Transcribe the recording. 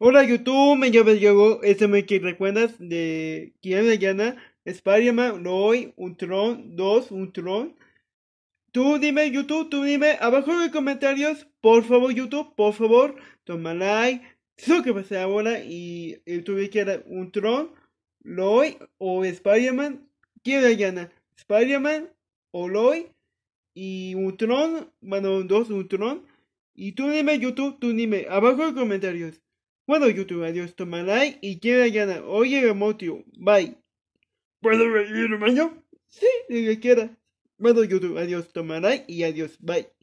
Hola YouTube, me llamo Diego, este me que recuerdas de Spider-Man, Yana, Spiderman, tron, dos, un tron Tú dime YouTube, tú dime abajo en comentarios, por favor YouTube, por favor, toma like, pasa ahora y, YouTube quiere que era Ultron, o Spiderman, Kiana spider Spiderman o Roy y un tron, bueno, 2, tron Y tú dime YouTube, tú dime abajo en los comentarios. Bueno, YouTube, adiós, toma like y quiera gana. Oye, Emotio, bye. ¿Puedo venir hermano? Sí, lo que quiera. Bueno, YouTube, adiós, toma like y adiós, bye.